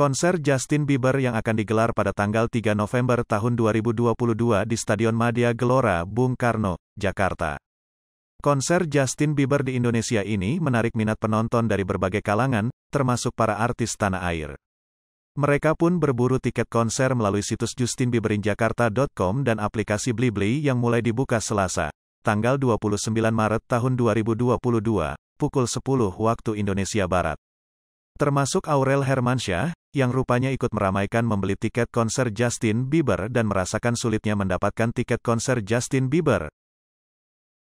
Konser Justin Bieber yang akan digelar pada tanggal 3 November tahun 2022 di Stadion Madia Gelora Bung Karno, Jakarta. Konser Justin Bieber di Indonesia ini menarik minat penonton dari berbagai kalangan, termasuk para artis tanah air. Mereka pun berburu tiket konser melalui situs justinbieberinjakarta.com dan aplikasi Blibli yang mulai dibuka Selasa, tanggal 29 Maret tahun 2022, pukul 10 waktu Indonesia Barat termasuk Aurel Hermansyah, yang rupanya ikut meramaikan membeli tiket konser Justin Bieber dan merasakan sulitnya mendapatkan tiket konser Justin Bieber.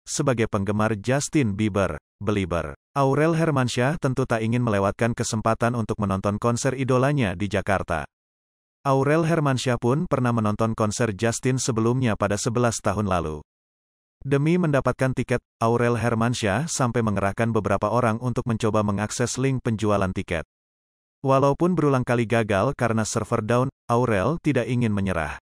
Sebagai penggemar Justin Bieber, belieber, Aurel Hermansyah tentu tak ingin melewatkan kesempatan untuk menonton konser idolanya di Jakarta. Aurel Hermansyah pun pernah menonton konser Justin sebelumnya pada 11 tahun lalu. Demi mendapatkan tiket, Aurel Hermansyah sampai mengerahkan beberapa orang untuk mencoba mengakses link penjualan tiket. Walaupun berulang kali gagal karena server down, Aurel tidak ingin menyerah.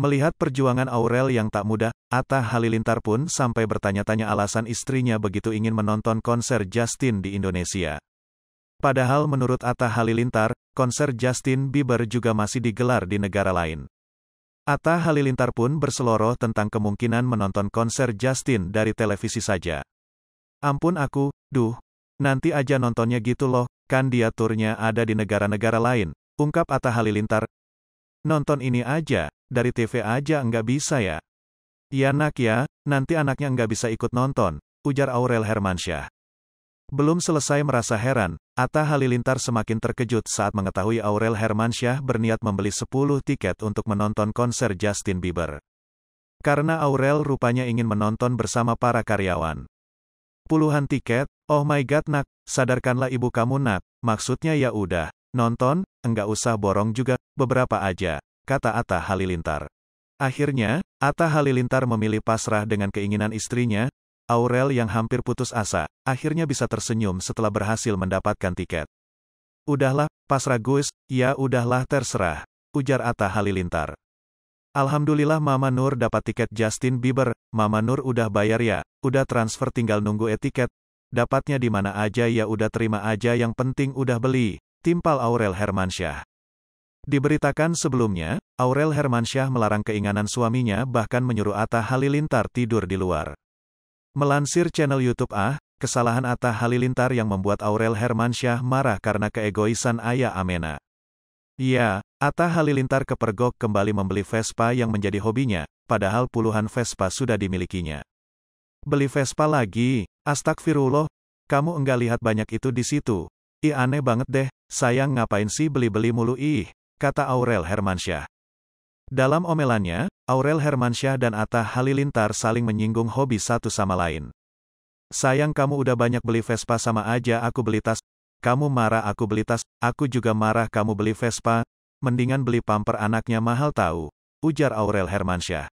Melihat perjuangan Aurel yang tak mudah, Atta Halilintar pun sampai bertanya-tanya alasan istrinya begitu ingin menonton konser Justin di Indonesia. Padahal menurut Atta Halilintar, konser Justin Bieber juga masih digelar di negara lain. Atta Halilintar pun berseloroh tentang kemungkinan menonton konser Justin dari televisi saja. Ampun aku, duh, nanti aja nontonnya gitu loh, turnya ada di negara-negara lain, ungkap Atta Halilintar. Nonton ini aja, dari TV aja nggak bisa ya. Ya nak ya, nanti anaknya nggak bisa ikut nonton, ujar Aurel Hermansyah. Belum selesai merasa heran, Atta Halilintar semakin terkejut saat mengetahui Aurel Hermansyah berniat membeli 10 tiket untuk menonton konser Justin Bieber. Karena Aurel rupanya ingin menonton bersama para karyawan. Puluhan tiket, oh my god nak, Sadarkanlah ibu kamu nak, maksudnya ya udah, nonton, enggak usah borong juga, beberapa aja, kata Atta Halilintar. Akhirnya, Atta Halilintar memilih pasrah dengan keinginan istrinya, Aurel yang hampir putus asa, akhirnya bisa tersenyum setelah berhasil mendapatkan tiket. Udahlah, pasrah Gus, ya udahlah terserah, ujar Atta Halilintar. Alhamdulillah Mama Nur dapat tiket Justin Bieber, Mama Nur udah bayar ya, udah transfer tinggal nunggu etiket, dapatnya di mana aja ya udah terima aja yang penting udah beli, timpal Aurel Hermansyah. Diberitakan sebelumnya, Aurel Hermansyah melarang keinginan suaminya bahkan menyuruh Atta Halilintar tidur di luar. Melansir channel YouTube Ah, kesalahan Atta Halilintar yang membuat Aurel Hermansyah marah karena keegoisan ayah Amena. Ya, Atta Halilintar kepergok kembali membeli Vespa yang menjadi hobinya, padahal puluhan Vespa sudah dimilikinya. Beli Vespa lagi, astagfirullah, kamu enggak lihat banyak itu di situ. I aneh banget deh, sayang ngapain sih beli-beli mulu ih, kata Aurel Hermansyah. Dalam omelannya, Aurel Hermansyah dan Atta Halilintar saling menyinggung hobi satu sama lain. Sayang kamu udah banyak beli Vespa sama aja aku beli tas, kamu marah aku beli tas, aku juga marah kamu beli Vespa, mendingan beli pamper anaknya mahal tahu, ujar Aurel Hermansyah.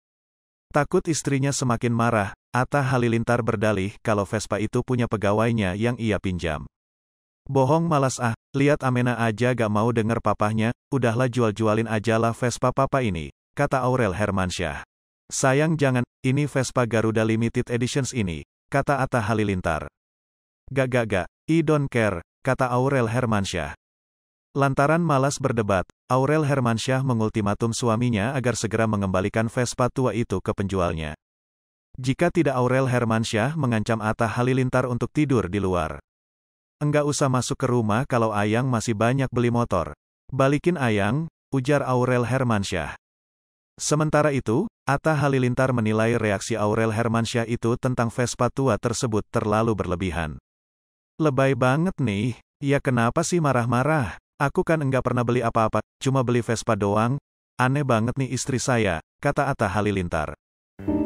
Takut istrinya semakin marah, Atta Halilintar berdalih kalau Vespa itu punya pegawainya yang ia pinjam. Bohong malas ah, lihat Amena aja gak mau denger papahnya, udahlah jual-jualin aja lah Vespa papa ini, kata Aurel Hermansyah. Sayang jangan, ini Vespa Garuda Limited Editions ini, kata Atta Halilintar. Gak gak gak, I don't care, kata Aurel Hermansyah. Lantaran malas berdebat, Aurel Hermansyah mengultimatum suaminya agar segera mengembalikan Vespa tua itu ke penjualnya. Jika tidak Aurel Hermansyah mengancam Atta Halilintar untuk tidur di luar. Enggak usah masuk ke rumah kalau Ayang masih banyak beli motor. Balikin Ayang, ujar Aurel Hermansyah. Sementara itu, Atta Halilintar menilai reaksi Aurel Hermansyah itu tentang Vespa tua tersebut terlalu berlebihan. Lebay banget nih, ya kenapa sih marah-marah? Aku kan enggak pernah beli apa-apa, cuma beli Vespa doang. Aneh banget nih istri saya, kata Atta Halilintar.